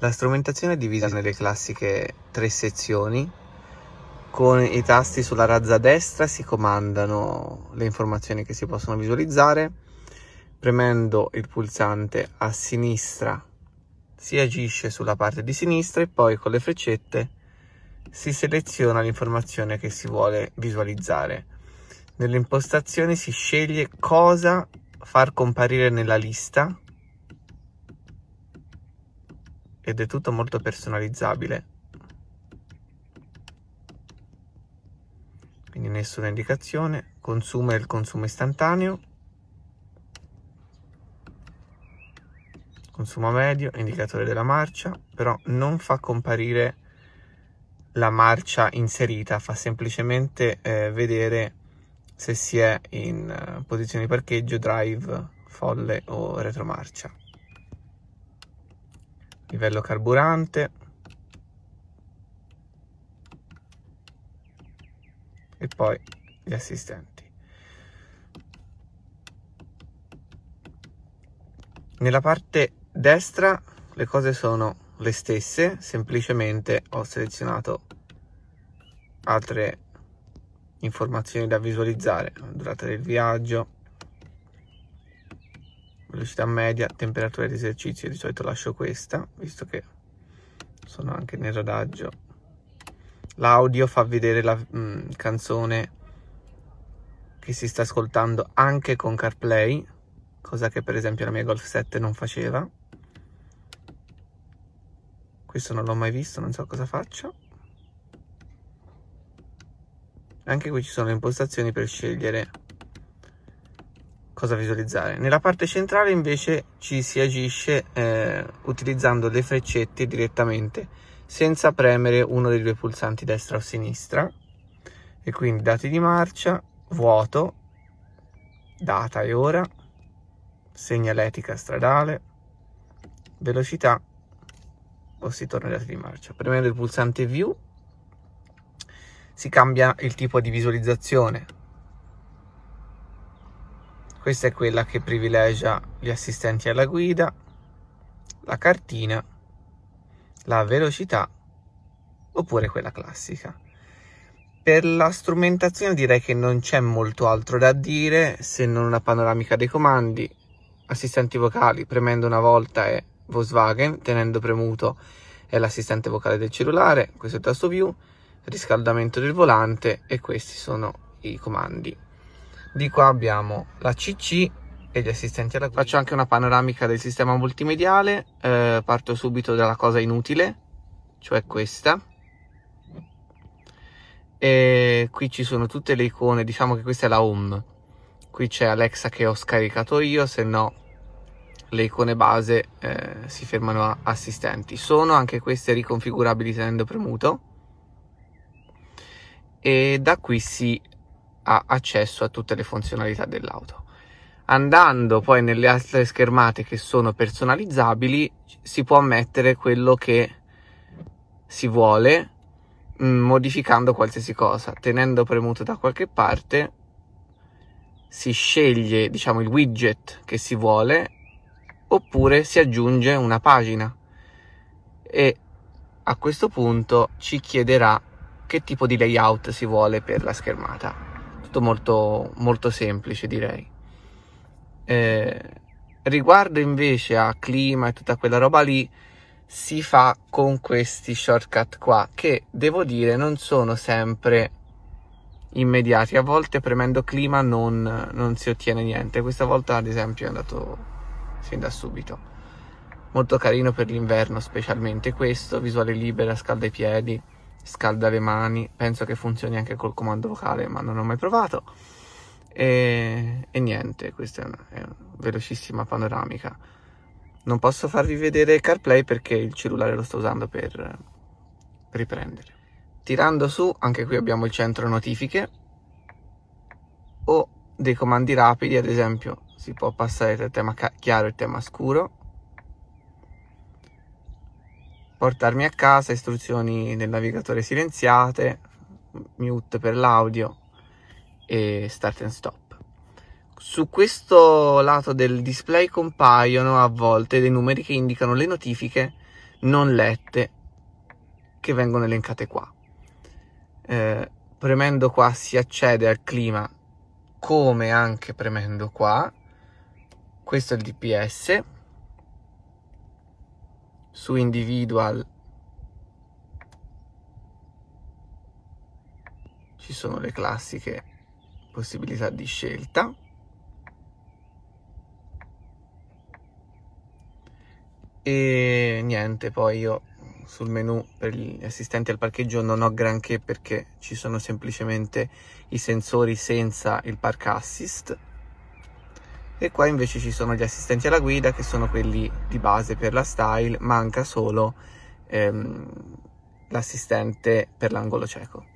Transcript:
La strumentazione è divisa nelle classiche tre sezioni. Con i tasti sulla razza destra si comandano le informazioni che si possono visualizzare. Premendo il pulsante a sinistra si agisce sulla parte di sinistra e poi con le freccette si seleziona l'informazione che si vuole visualizzare. Nelle impostazioni si sceglie cosa far comparire nella lista ed è tutto molto personalizzabile quindi nessuna indicazione consumo e il consumo istantaneo consumo medio indicatore della marcia però non fa comparire la marcia inserita fa semplicemente eh, vedere se si è in uh, eh, posizione di parcheggio drive folle o retromarcia livello carburante e poi gli assistenti. Nella parte destra le cose sono le stesse, semplicemente ho selezionato altre informazioni da visualizzare, durata del viaggio, velocità media, temperatura di esercizio, di solito lascio questa, visto che sono anche nel rodaggio. L'audio fa vedere la mh, mm, canzone che si sta ascoltando anche con CarPlay, cosa che per esempio la mia Golf 7 non faceva. Questo non l'ho mai visto, non so cosa faccia. Anche qui ci sono le impostazioni per scegliere cosa visualizzare. Nella parte centrale invece ci si agisce eh, utilizzando le freccette direttamente senza premere uno dei due pulsanti destra o sinistra e quindi dati di marcia, vuoto, data e ora, segnaletica stradale, velocità o si torna dati di marcia. Premendo il pulsante view si cambia il tipo di visualizzazione questa è quella che privilegia gli assistenti alla guida, la cartina, la velocità oppure quella classica. Per la strumentazione direi che non c'è molto altro da dire se non una panoramica dei comandi, assistenti vocali, premendo una volta è Volkswagen, tenendo premuto è l'assistente vocale del cellulare, questo è il tasto più, riscaldamento del volante e questi sono i comandi di qua abbiamo la CC e gli assistenti alla guida. Faccio anche una panoramica del sistema multimediale, eh, parto subito dalla cosa inutile, cioè questa. E qui ci sono tutte le icone, diciamo che questa è la home. Qui c'è Alexa che ho scaricato io, se no le icone base eh, si fermano a assistenti. Sono anche queste riconfigurabili tenendo premuto. E da qui si ha accesso a tutte le funzionalità dell'auto. Andando poi nelle altre schermate che sono personalizzabili si può mettere quello che si vuole mm, modificando qualsiasi cosa, tenendo premuto da qualche parte si sceglie diciamo il widget che si vuole oppure si aggiunge una pagina e a questo punto ci chiederà che tipo di layout si vuole per la schermata tutto molto, molto semplice direi. Eh, riguardo invece a clima e tutta quella roba lì, si fa con questi shortcut qua che devo dire non sono sempre immediati a volte premendo clima non, non si ottiene niente questa volta ad esempio è andato sin da subito molto carino per l'inverno specialmente questo visuale libera scalda i piedi scalda le mani, penso che funzioni anche col comando vocale, ma non ho mai provato. E, e niente, questa è una, è una velocissima panoramica. Non posso farvi vedere CarPlay perché il cellulare lo sto usando per riprendere. Tirando su, anche qui abbiamo il centro notifiche o dei comandi rapidi, ad esempio si può passare tra tema chiaro e tema scuro portarmi a casa, istruzioni del navigatore silenziate, mute per l'audio e start and stop. Su questo lato del display compaiono a volte dei numeri che indicano le notifiche non lette che vengono elencate qua. Eh, premendo qua si accede al clima come anche premendo qua. Questo è il DPS, su individual ci sono le classiche possibilità di scelta e niente poi io sul menu per gli assistenti al parcheggio non ho granché perché ci sono semplicemente i sensori senza il park assist e qua invece ci sono gli assistenti alla guida che sono quelli di base per la style, manca solo ehm, l'assistente per l'angolo cieco.